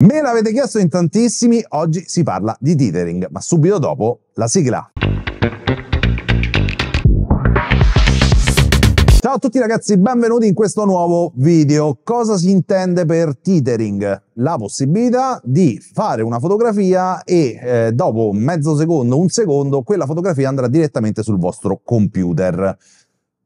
Me l'avete chiesto in tantissimi, oggi si parla di dithering, ma subito dopo la sigla. Ciao a tutti ragazzi, benvenuti in questo nuovo video. Cosa si intende per tethering? La possibilità di fare una fotografia e eh, dopo mezzo secondo, un secondo, quella fotografia andrà direttamente sul vostro computer.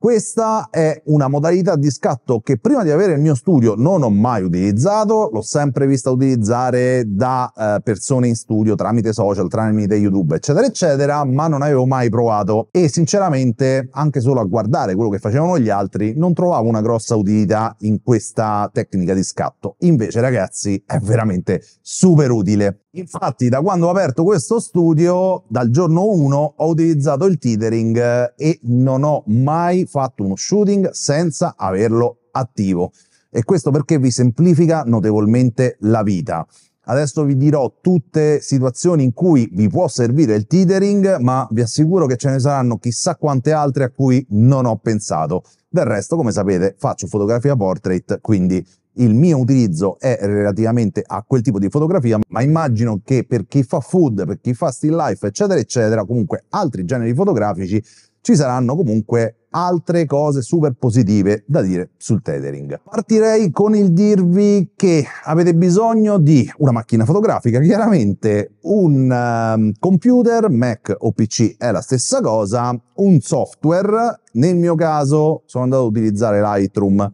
Questa è una modalità di scatto che prima di avere il mio studio non ho mai utilizzato, l'ho sempre vista utilizzare da eh, persone in studio tramite social, tramite YouTube, eccetera, eccetera, ma non avevo mai provato e sinceramente anche solo a guardare quello che facevano gli altri non trovavo una grossa utilità in questa tecnica di scatto. Invece ragazzi è veramente super utile. Infatti, da quando ho aperto questo studio, dal giorno 1 ho utilizzato il tethering eh, e non ho mai fatto uno shooting senza averlo attivo. E questo perché vi semplifica notevolmente la vita. Adesso vi dirò tutte situazioni in cui vi può servire il tethering, ma vi assicuro che ce ne saranno chissà quante altre a cui non ho pensato. Del resto, come sapete, faccio fotografia portrait, quindi il mio utilizzo è relativamente a quel tipo di fotografia, ma immagino che per chi fa food, per chi fa still life, eccetera, eccetera, comunque altri generi fotografici, ci saranno comunque altre cose super positive da dire sul tethering. Partirei con il dirvi che avete bisogno di una macchina fotografica, chiaramente un um, computer, Mac o PC è la stessa cosa, un software, nel mio caso sono andato ad utilizzare Lightroom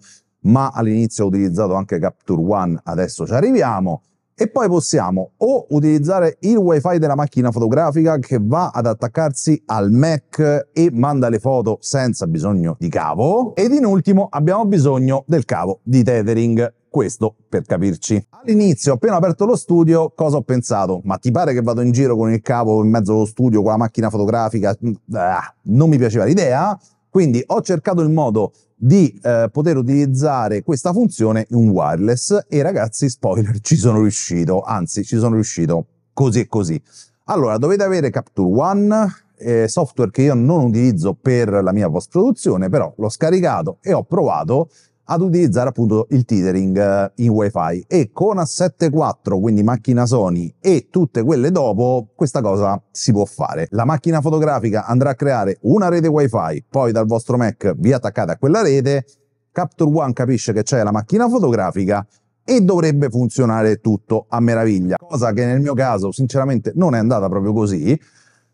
ma all'inizio ho utilizzato anche Capture One, adesso ci arriviamo. E poi possiamo o utilizzare il wifi della macchina fotografica che va ad attaccarsi al Mac e manda le foto senza bisogno di cavo. Ed in ultimo abbiamo bisogno del cavo di tethering. Questo per capirci. All'inizio, appena aperto lo studio, cosa ho pensato? Ma ti pare che vado in giro con il cavo in mezzo allo studio, con la macchina fotografica? Ah, non mi piaceva l'idea. Quindi ho cercato il modo di eh, poter utilizzare questa funzione in wireless e ragazzi spoiler ci sono riuscito anzi ci sono riuscito così e così allora dovete avere Capture One eh, software che io non utilizzo per la mia post produzione però l'ho scaricato e ho provato ad utilizzare appunto il tethering eh, in wifi e con A74 quindi macchina Sony e tutte quelle dopo questa cosa si può fare la macchina fotografica andrà a creare una rete wifi poi dal vostro Mac vi attaccate a quella rete Capture One capisce che c'è la macchina fotografica e dovrebbe funzionare tutto a meraviglia cosa che nel mio caso sinceramente non è andata proprio così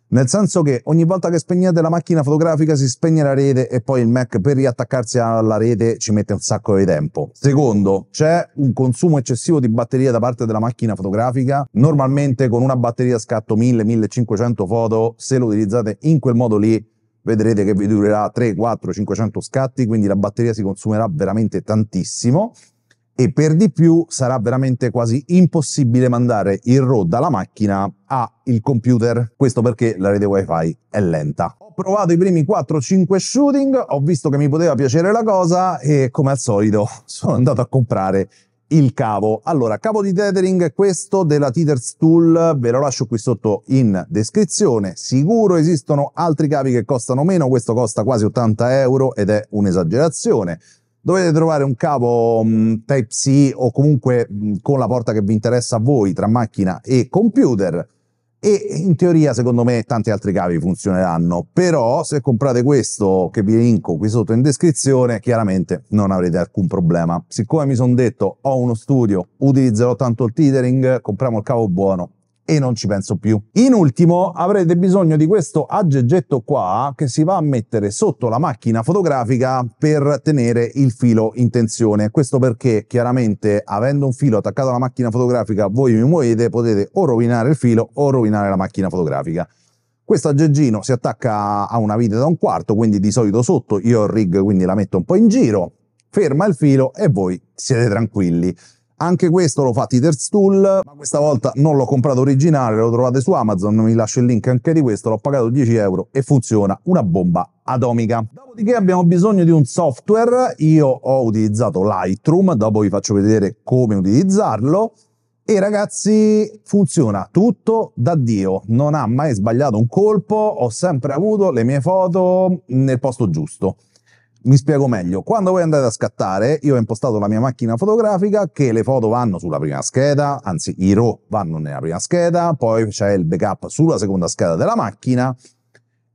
nel senso che ogni volta che spegnete la macchina fotografica si spegne la rete e poi il Mac per riattaccarsi alla rete ci mette un sacco di tempo. Secondo, c'è un consumo eccessivo di batteria da parte della macchina fotografica. Normalmente con una batteria scatto 1000-1500 foto, se lo utilizzate in quel modo lì vedrete che vi durerà 3, 4, 500 scatti, quindi la batteria si consumerà veramente tantissimo e per di più sarà veramente quasi impossibile mandare il RAW dalla macchina al computer. Questo perché la rete wifi è lenta. Ho provato i primi 4-5 shooting, ho visto che mi poteva piacere la cosa e come al solito sono andato a comprare il cavo. Allora, cavo di tethering questo della Tethers Tool, ve lo lascio qui sotto in descrizione. Sicuro esistono altri cavi che costano meno, questo costa quasi 80 euro ed è un'esagerazione dovete trovare un cavo mm, Type-C o comunque mm, con la porta che vi interessa a voi tra macchina e computer e in teoria secondo me tanti altri cavi funzioneranno però se comprate questo che vi linko qui sotto in descrizione chiaramente non avrete alcun problema siccome mi sono detto ho uno studio utilizzerò tanto il tethering compriamo il cavo buono e non ci penso più. In ultimo avrete bisogno di questo aggeggetto qua che si va a mettere sotto la macchina fotografica per tenere il filo in tensione. Questo perché chiaramente avendo un filo attaccato alla macchina fotografica voi mi muovete potete o rovinare il filo o rovinare la macchina fotografica. Questo aggeggino si attacca a una vite da un quarto, quindi di solito sotto, io ho il rig quindi la metto un po' in giro, ferma il filo e voi siete tranquilli. Anche questo l'ho fatto Tears Tool, ma questa volta non l'ho comprato originale, lo trovate su Amazon, vi lascio il link anche di questo, l'ho pagato 10 euro e funziona una bomba atomica. Dopodiché abbiamo bisogno di un software, io ho utilizzato Lightroom, dopo vi faccio vedere come utilizzarlo, e ragazzi funziona tutto da Dio, non ha mai sbagliato un colpo, ho sempre avuto le mie foto nel posto giusto. Mi spiego meglio, quando voi andate a scattare, io ho impostato la mia macchina fotografica che le foto vanno sulla prima scheda, anzi i RAW vanno nella prima scheda, poi c'è il backup sulla seconda scheda della macchina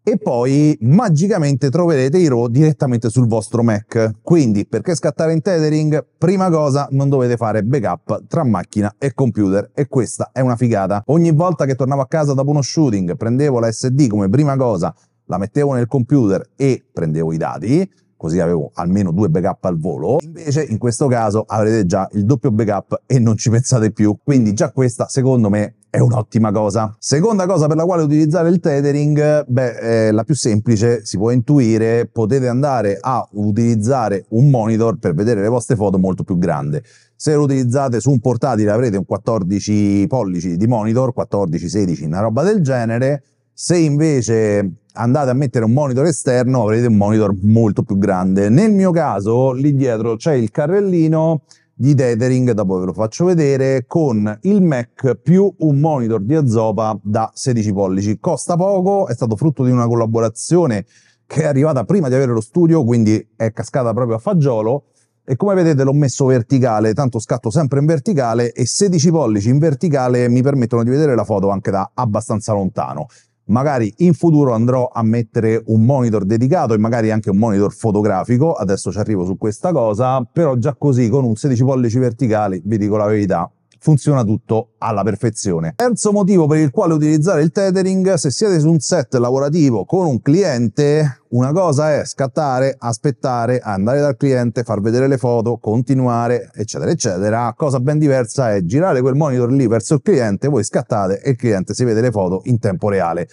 e poi magicamente troverete i RAW direttamente sul vostro Mac. Quindi perché scattare in tethering? Prima cosa non dovete fare backup tra macchina e computer e questa è una figata. Ogni volta che tornavo a casa dopo uno shooting prendevo la SD come prima cosa, la mettevo nel computer e prendevo i dati così avevo almeno due backup al volo. Invece in questo caso avrete già il doppio backup e non ci pensate più. Quindi già questa secondo me è un'ottima cosa. Seconda cosa per la quale utilizzare il tethering, beh, è la più semplice, si può intuire, potete andare a utilizzare un monitor per vedere le vostre foto molto più grande. Se lo utilizzate su un portatile avrete un 14 pollici di monitor, 14-16, una roba del genere se invece andate a mettere un monitor esterno avrete un monitor molto più grande. Nel mio caso lì dietro c'è il carrellino di tethering, dopo ve lo faccio vedere, con il Mac più un monitor di Azopa da 16 pollici. Costa poco, è stato frutto di una collaborazione che è arrivata prima di avere lo studio, quindi è cascata proprio a fagiolo. E come vedete l'ho messo verticale, tanto scatto sempre in verticale e 16 pollici in verticale mi permettono di vedere la foto anche da abbastanza lontano. Magari in futuro andrò a mettere un monitor dedicato e magari anche un monitor fotografico, adesso ci arrivo su questa cosa, però già così con un 16 pollici verticali, vi dico la verità, funziona tutto alla perfezione. Terzo motivo per il quale utilizzare il tethering, se siete su un set lavorativo con un cliente, una cosa è scattare, aspettare, andare dal cliente, far vedere le foto, continuare, eccetera, eccetera. Cosa ben diversa è girare quel monitor lì verso il cliente, voi scattate e il cliente si vede le foto in tempo reale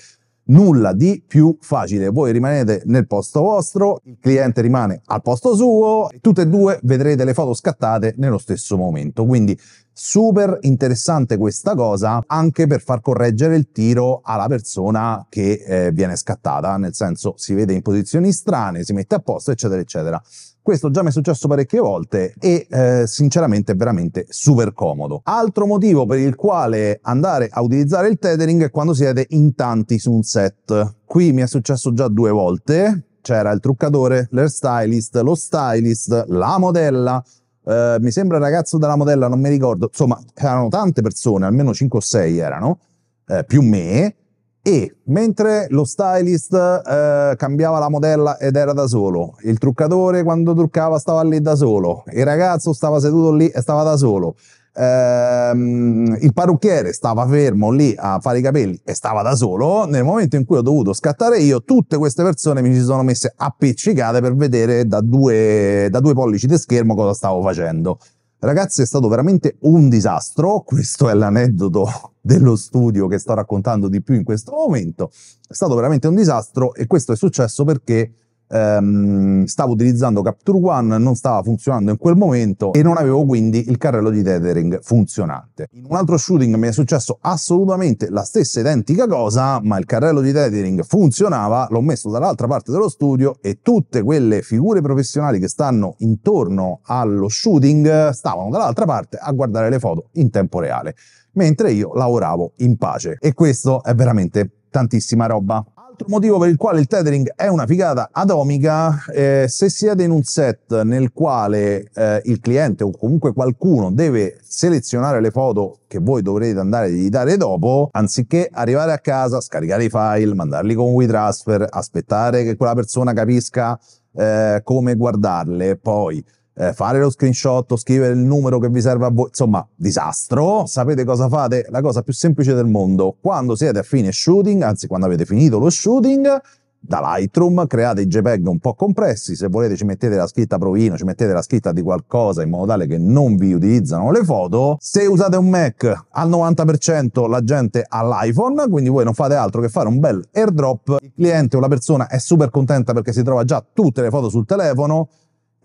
nulla di più facile. Voi rimanete nel posto vostro, il cliente rimane al posto suo e tutte e due vedrete le foto scattate nello stesso momento. Quindi super interessante questa cosa anche per far correggere il tiro alla persona che eh, viene scattata, nel senso si vede in posizioni strane, si mette a posto, eccetera, eccetera. Questo già mi è successo parecchie volte e eh, sinceramente è veramente super comodo. Altro motivo per il quale andare a utilizzare il tethering è quando siete in tanti su un set. Qui mi è successo già due volte. C'era il truccatore, stylist, lo stylist, la modella, eh, mi sembra il ragazzo della modella, non mi ricordo. Insomma, erano tante persone, almeno 5 o 6 erano, eh, più me e mentre lo stylist eh, cambiava la modella ed era da solo, il truccatore quando truccava stava lì da solo, il ragazzo stava seduto lì e stava da solo, ehm, il parrucchiere stava fermo lì a fare i capelli e stava da solo, nel momento in cui ho dovuto scattare io, tutte queste persone mi si sono messe appiccicate per vedere da due, da due pollici di schermo cosa stavo facendo. Ragazzi, è stato veramente un disastro. Questo è l'aneddoto dello studio che sto raccontando di più in questo momento. È stato veramente un disastro e questo è successo perché ehm, stavo utilizzando Capture One, non stava funzionando in quel momento e non avevo quindi il carrello di tethering funzionante. In un altro shooting mi è successo assolutamente la stessa identica cosa, ma il carrello di tethering funzionava, l'ho messo dall'altra parte dello studio e tutte quelle figure professionali che stanno intorno allo shooting stavano dall'altra parte a guardare le foto in tempo reale mentre io lavoravo in pace. E questo è veramente tantissima roba. Altro motivo per il quale il tethering è una figata atomica, eh, se siete in un set nel quale eh, il cliente o comunque qualcuno deve selezionare le foto che voi dovrete andare a editare dopo, anziché arrivare a casa, scaricare i file, mandarli con WeTransfer, aspettare che quella persona capisca eh, come guardarle, poi eh, fare lo screenshot, scrivere il numero che vi serve a voi, insomma, disastro. Sapete cosa fate? La cosa più semplice del mondo. Quando siete a fine shooting, anzi quando avete finito lo shooting, da Lightroom, create i JPEG un po' compressi, se volete ci mettete la scritta provino, ci mettete la scritta di qualcosa in modo tale che non vi utilizzano le foto. Se usate un Mac, al 90% la gente ha l'iPhone, quindi voi non fate altro che fare un bel airdrop, il cliente o la persona è super contenta perché si trova già tutte le foto sul telefono,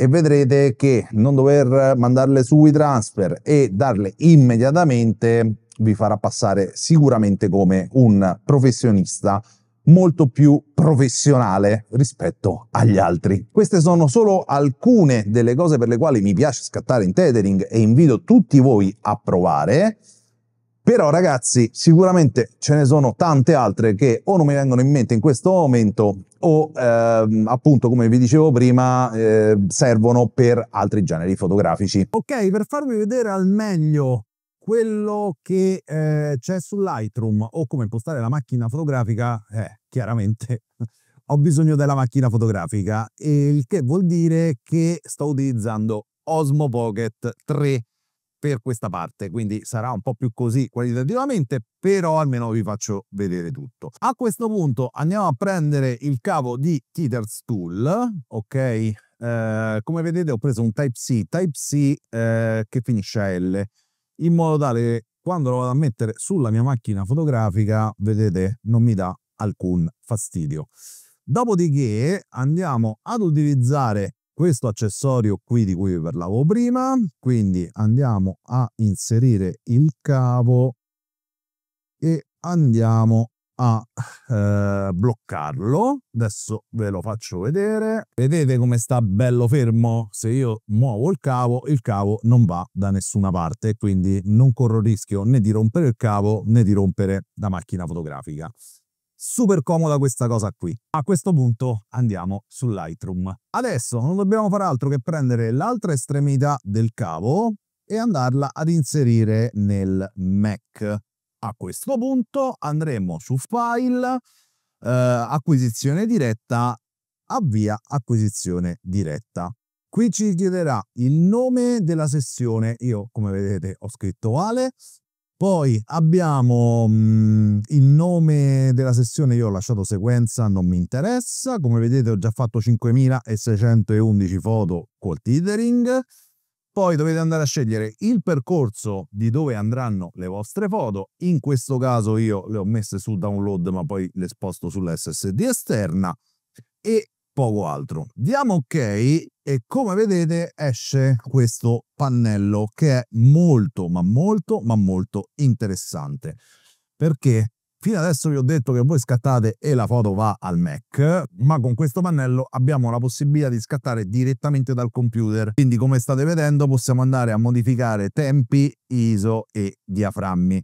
e vedrete che non dover mandarle su i transfer e darle immediatamente vi farà passare sicuramente come un professionista molto più professionale rispetto agli altri. Queste sono solo alcune delle cose per le quali mi piace scattare in tethering e invito tutti voi a provare. Però ragazzi, sicuramente ce ne sono tante altre che o non mi vengono in mente in questo momento o ehm, appunto come vi dicevo prima eh, servono per altri generi fotografici. Ok, per farvi vedere al meglio quello che eh, c'è su Lightroom o come impostare la macchina fotografica, eh, chiaramente ho bisogno della macchina fotografica, il che vuol dire che sto utilizzando Osmo Pocket 3 per questa parte, quindi sarà un po' più così qualitativamente, però almeno vi faccio vedere tutto. A questo punto andiamo a prendere il cavo di Tether's Tool, ok? Eh, come vedete ho preso un Type-C, Type-C eh, che finisce a L, in modo tale che quando lo vado a mettere sulla mia macchina fotografica, vedete, non mi dà alcun fastidio. Dopodiché andiamo ad utilizzare questo accessorio qui di cui vi parlavo prima, quindi andiamo a inserire il cavo e andiamo a eh, bloccarlo. Adesso ve lo faccio vedere. Vedete come sta bello fermo? Se io muovo il cavo, il cavo non va da nessuna parte, quindi non corro rischio né di rompere il cavo né di rompere la macchina fotografica super comoda questa cosa qui. A questo punto andiamo su Lightroom. Adesso non dobbiamo fare altro che prendere l'altra estremità del cavo e andarla ad inserire nel Mac. A questo punto andremo su File, eh, Acquisizione diretta, Avvia acquisizione diretta. Qui ci chiederà il nome della sessione, io come vedete ho scritto Ale, poi abbiamo mh, mhmm, il nome della sessione, io ho lasciato sequenza, non mi interessa. Come vedete ho già fatto 5611 foto col tethering. Poi dovete andare a scegliere il percorso di dove andranno le vostre foto. In questo caso io le ho messe sul download ma poi le sposto sull'SSD esterna e poco altro. Diamo ok e come vedete esce questo pannello che è molto ma molto ma molto interessante perché fino adesso vi ho detto che voi scattate e la foto va al Mac ma con questo pannello abbiamo la possibilità di scattare direttamente dal computer quindi come state vedendo possiamo andare a modificare tempi, ISO e diaframmi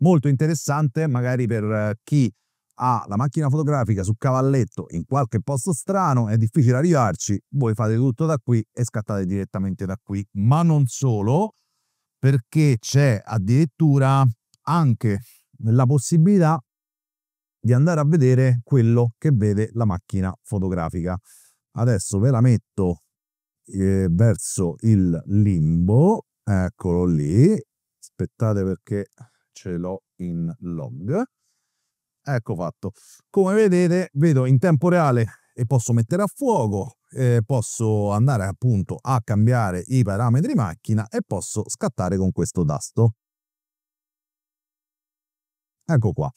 molto interessante magari per chi ha ah, la macchina fotografica su cavalletto in qualche posto strano, è difficile arrivarci, voi fate tutto da qui e scattate direttamente da qui. Ma non solo, perché c'è addirittura anche la possibilità di andare a vedere quello che vede la macchina fotografica. Adesso ve la metto eh, verso il limbo, eccolo lì, aspettate perché ce l'ho in log. Ecco fatto. Come vedete vedo in tempo reale e posso mettere a fuoco, eh, posso andare appunto a cambiare i parametri macchina e posso scattare con questo tasto. Ecco qua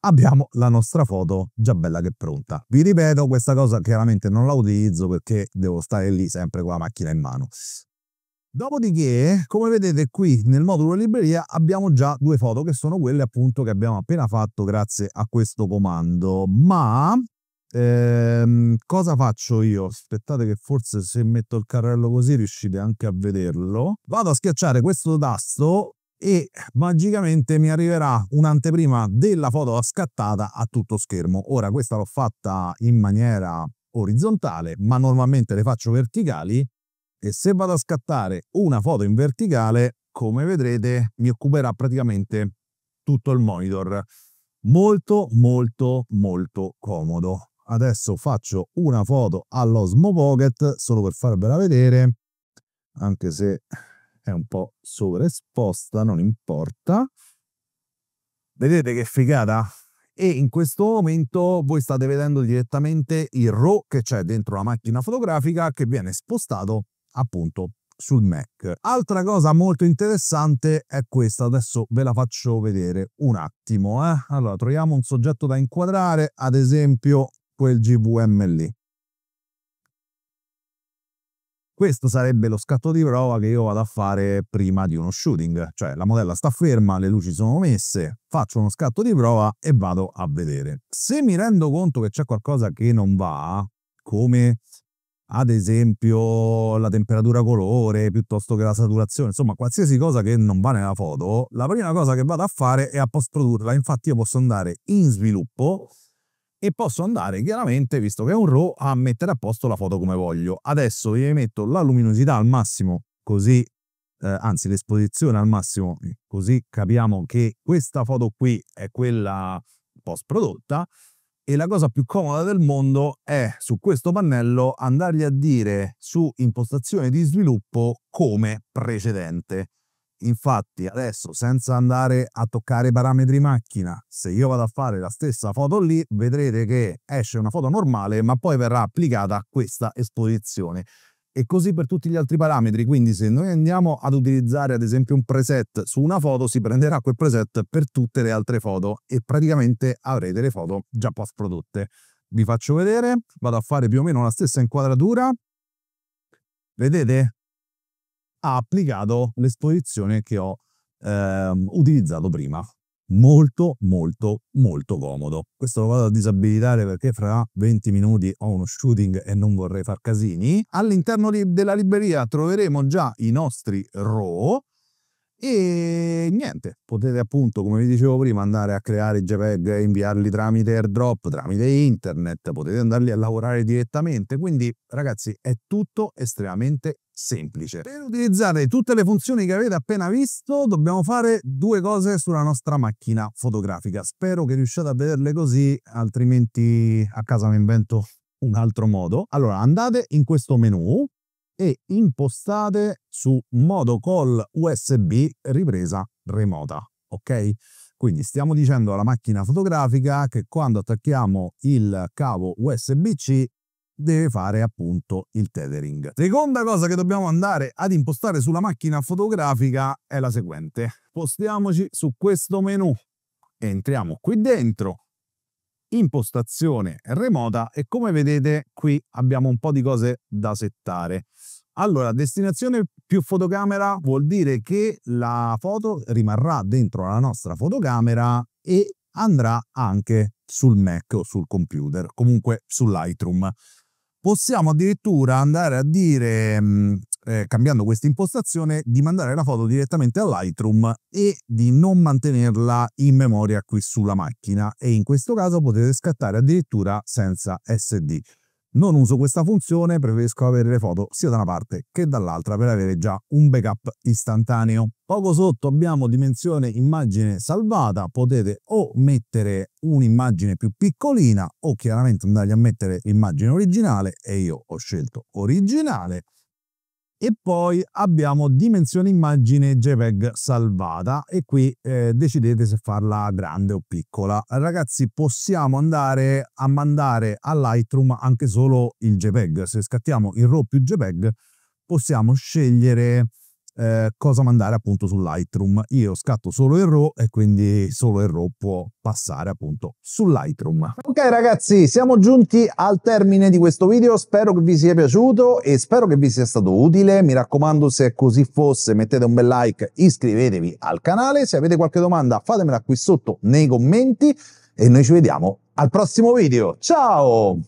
abbiamo la nostra foto già bella che è pronta. Vi ripeto, questa cosa chiaramente non la utilizzo perché devo stare lì sempre con la macchina in mano. Dopodiché, come vedete qui nel modulo libreria abbiamo già due foto che sono quelle appunto che abbiamo appena fatto grazie a questo comando. Ma ehm, cosa faccio io? Aspettate che forse se metto il carrello così riuscite anche a vederlo. Vado a schiacciare questo tasto e magicamente mi arriverà un'anteprima della foto scattata a tutto schermo. Ora questa l'ho fatta in maniera orizzontale, ma normalmente le faccio verticali e se vado a scattare una foto in verticale, come vedrete, mi occuperà praticamente tutto il monitor. Molto, molto, molto comodo. Adesso faccio una foto all'Osmo Pocket, solo per farvela vedere, anche se è un po' sovraesposta, non importa. Vedete che figata? E in questo momento voi state vedendo direttamente il RAW che c'è dentro la macchina fotografica che viene spostato appunto sul Mac. Altra cosa molto interessante è questa, adesso ve la faccio vedere un attimo. Eh? Allora, troviamo un soggetto da inquadrare, ad esempio quel GVM lì. Questo sarebbe lo scatto di prova che io vado a fare prima di uno shooting, cioè la modella sta ferma, le luci sono messe, faccio uno scatto di prova e vado a vedere. Se mi rendo conto che c'è qualcosa che non va, come ad esempio la temperatura colore piuttosto che la saturazione, insomma qualsiasi cosa che non va nella foto, la prima cosa che vado a fare è a post-produrla. Infatti io posso andare in sviluppo e posso andare chiaramente, visto che è un RAW, a mettere a posto la foto come voglio. Adesso io metto la luminosità al massimo, così, eh, anzi l'esposizione al massimo, così capiamo che questa foto qui è quella post-prodotta e la cosa più comoda del mondo è su questo pannello andargli a dire su impostazione di sviluppo come precedente. Infatti adesso senza andare a toccare parametri macchina, se io vado a fare la stessa foto lì, vedrete che esce una foto normale ma poi verrà applicata questa esposizione e così per tutti gli altri parametri. Quindi se noi andiamo ad utilizzare ad esempio un preset su una foto, si prenderà quel preset per tutte le altre foto e praticamente avrete le foto già post prodotte. Vi faccio vedere, vado a fare più o meno la stessa inquadratura. Vedete? Ha applicato l'esposizione che ho ehm, utilizzato prima molto molto molto comodo. Questo lo vado a disabilitare perché fra 20 minuti ho uno shooting e non vorrei far casini. All'interno della libreria troveremo già i nostri RAW e niente, potete appunto, come vi dicevo prima, andare a creare i JPEG e inviarli tramite airdrop, tramite internet, potete andarli a lavorare direttamente. Quindi, ragazzi, è tutto estremamente semplice. Per utilizzare tutte le funzioni che avete appena visto, dobbiamo fare due cose sulla nostra macchina fotografica. Spero che riusciate a vederle così, altrimenti a casa mi invento un altro modo. Allora, andate in questo menu e impostate su modo call USB ripresa remota, ok? Quindi stiamo dicendo alla macchina fotografica che quando attacchiamo il cavo USB-C deve fare appunto il tethering. Seconda cosa che dobbiamo andare ad impostare sulla macchina fotografica è la seguente. Spostiamoci su questo menu, entriamo qui dentro, impostazione remota e come vedete qui abbiamo un po' di cose da settare. Allora, destinazione più fotocamera vuol dire che la foto rimarrà dentro la nostra fotocamera e andrà anche sul Mac o sul computer, comunque sull'iTroom. Possiamo addirittura andare a dire, mm, eh, cambiando questa impostazione, di mandare la foto direttamente all'iTroom e di non mantenerla in memoria qui sulla macchina e in questo caso potete scattare addirittura senza SD non uso questa funzione, preferisco avere le foto sia da una parte che dall'altra per avere già un backup istantaneo. Poco sotto abbiamo dimensione immagine salvata, potete o mettere un'immagine più piccolina o chiaramente andargli a mettere l'immagine originale e io ho scelto originale e poi abbiamo dimensione immagine JPEG salvata e qui eh, decidete se farla grande o piccola. Ragazzi possiamo andare a mandare a Lightroom anche solo il JPEG, se scattiamo il RAW più JPEG possiamo scegliere eh, cosa mandare appunto su Lightroom. Io scatto solo il RAW e quindi solo il RAW può passare appunto su Lightroom. Ok ragazzi, siamo giunti al termine di questo video, spero che vi sia piaciuto e spero che vi sia stato utile. Mi raccomando se così fosse mettete un bel like, iscrivetevi al canale, se avete qualche domanda fatemela qui sotto nei commenti e noi ci vediamo al prossimo video. Ciao!